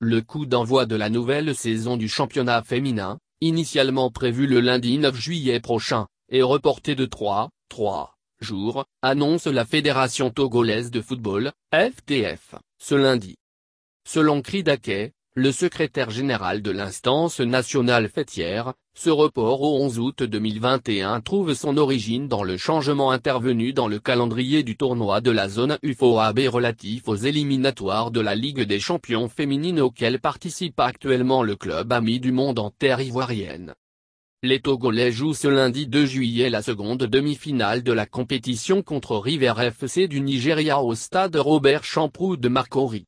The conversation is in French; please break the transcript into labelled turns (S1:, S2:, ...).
S1: Le coup d'envoi de la nouvelle saison du championnat féminin, initialement prévu le lundi 9 juillet prochain, est reporté de 3, 3 jours, annonce la Fédération togolaise de football, FTF, ce lundi. Selon Kridake, le secrétaire général de l'instance nationale fêtière, ce report au 11 août 2021 trouve son origine dans le changement intervenu dans le calendrier du tournoi de la zone UFOAB relatif aux éliminatoires de la Ligue des champions féminines auquel participe actuellement le club ami du monde en terre ivoirienne. Les Togolais jouent ce lundi 2 juillet la seconde demi-finale de la compétition contre River FC du Nigeria au stade Robert Champrou de Marcory.